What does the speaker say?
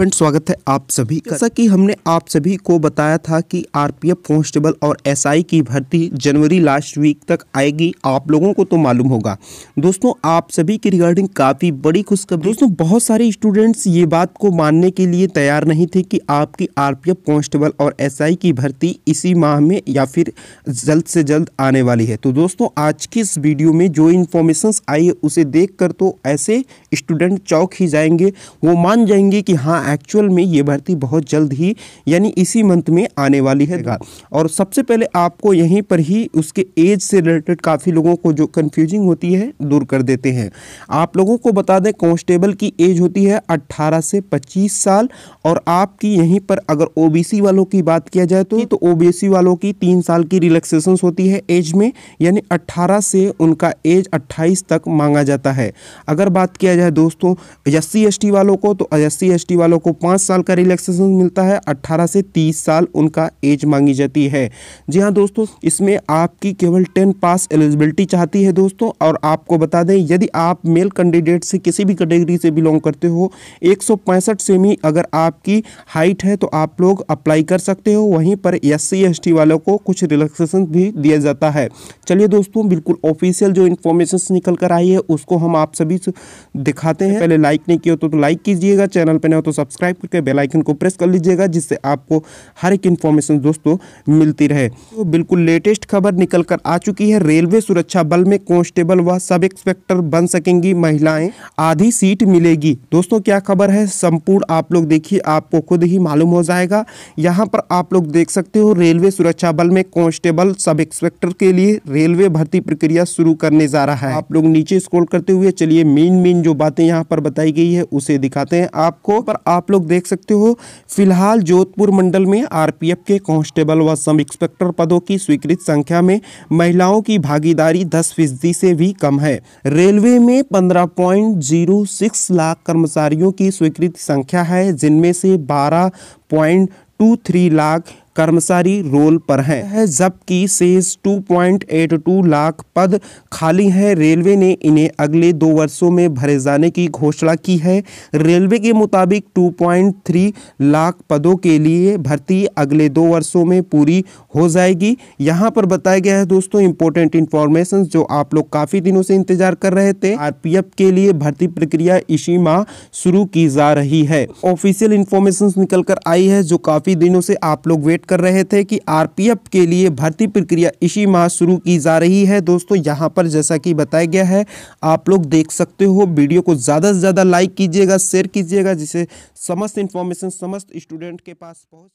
friend स्वागत है आप सभी का जैसा कि हमने आप सभी को बताया था कि आरपीएफ कांस्टेबल और एसआई की भर्ती जनवरी लास्ट वीक तक आएगी आप लोगों को तो मालूम होगा दोस्तों आप सभी की रिगार्डिंग काफ़ी बड़ी खुशखबरी दोस्तों बहुत सारे स्टूडेंट्स ये बात को मानने के लिए तैयार नहीं थे कि आपकी आरपीएफ कांस्टेबल और एस की भर्ती इसी माह में या फिर जल्द से जल्द आने वाली है तो दोस्तों आज की इस वीडियो में जो इन्फॉर्मेशन आई है उसे देख कर तो ऐसे स्टूडेंट चौक ही जाएंगे वो मान जाएंगे कि हाँ एक्चुअल में ये भर्ती बहुत जल्द ही यानी इसी मंथ में आने वाली है और सबसे पहले आपको यहीं पर ही उसके एज से रिलेटेड काफ़ी लोगों को जो कन्फ्यूजिंग होती है दूर कर देते हैं आप लोगों को बता दें कॉन्स्टेबल की एज होती है अट्ठारह से पच्चीस साल और आपकी यहीं पर अगर ओ वालों की बात किया जाए तो तो सी वालों की तीन साल की रिलैक्सेशन होती है एज में यानी अट्ठारह से उनका एज अट्ठाईस तक मांगा जाता है अगर बात किया जाए दोस्तों एस सी वालों को तो एस सी वालों को पाँच साल का रिलैक्सेशन मिलता है अट्ठारह से तीस साल उनका एज मांगी जाती है जी हाँ दोस्तों इसमें आपकी केवल टेन पास एलिजिबिलिटी चाहती है दोस्तों और आपको बता दें यदि आप मेल कैंडिडेट से किसी भी कैटेगरी से बिलोंग करते हो एक सेमी अगर आपकी हाइट है तो आप लोग अप्लाई कर सकते हो वहीं पर एस सी वालों को कुछ रिलैक्सेशन भी दिया जाता है चलिए दोस्तों बिल्कुल ऑफिशियल जो इन्फॉर्मेशन निकल कर आई है उसको हम आप सभी दिखाते हैं पहले लाइक नहीं किया तो, तो लाइक कीजिएगा चैनल पर नहीं हो तो सब्सक्राइब करके बेलाइकन को प्रेस कर लीजिएगा जिससे आपको हर एक इन्फॉर्मेशन दोस्तों मिलती रहे तो बिल्कुल लेटेस्ट खबर निकल कर आ चुकी है रेलवे सुरक्षा बल में कॉन्स्टेबल व सब इंस्पेक्टर बन सकेंगी महिलाएं आधी सीट मिलेगी दोस्तों क्या खबर है संपूर्ण आप लोग देखिए आपको खुद ही मालूम हो जाएगा यहाँ पर आप लोग देख सकते हो रेलवे सुरक्षा बल में कॉन्स्टेबल सब इंस्पेक्टर के लिए रेलवे भर्ती प्रक्रिया शुरू करने जा रहा है आप लोग नीचे स्क्रॉल करते हुए चलिए मेन मेन जो बातें यहाँ पर बताई गई है उसे दिखाते हैं आपको पर आप लोग देख सकते हो फिलहाल जोधपुर मंडल में आरपीएफ के कांस्टेबल व सब इंस्पेक्टर पदों की स्वीकृत संख्या में महिलाओं की भागीदारी दस फीसदी से भी कम है रेलवे में पंद्रह पॉइंट जीरो सिक्स लाख कर्मचारियों की स्वीकृत संख्या है जिनमें से बारह पॉइंट टू थ्री लाख कर्मचारी रोल पर हैं जबकि शेष 2.82 लाख पद खाली हैं रेलवे ने इन्हें अगले दो वर्षों में भरे जाने की घोषणा की है रेलवे के मुताबिक 2.3 लाख पदों के लिए भर्ती अगले दो वर्षों में पूरी हो जाएगी यहाँ पर बताया गया है दोस्तों इंपॉर्टेंट इन्फॉर्मेशन जो आप लोग काफ़ी दिनों से इंतजार कर रहे थे आर के लिए भर्ती प्रक्रिया इसी माह शुरू की जा रही है ऑफिशियल इन्फॉर्मेशन निकल कर आई है जो काफ़ी दिनों से आप लोग वेट अपडेट कर रहे थे कि आरपीएफ के लिए भर्ती प्रक्रिया इसी माह शुरू की जा रही है दोस्तों यहाँ पर जैसा कि बताया गया है आप लोग देख सकते हो वीडियो को ज़्यादा से ज़्यादा लाइक कीजिएगा शेयर कीजिएगा जिसे समस्त इन्फॉर्मेशन समस्त स्टूडेंट के पास पहुँच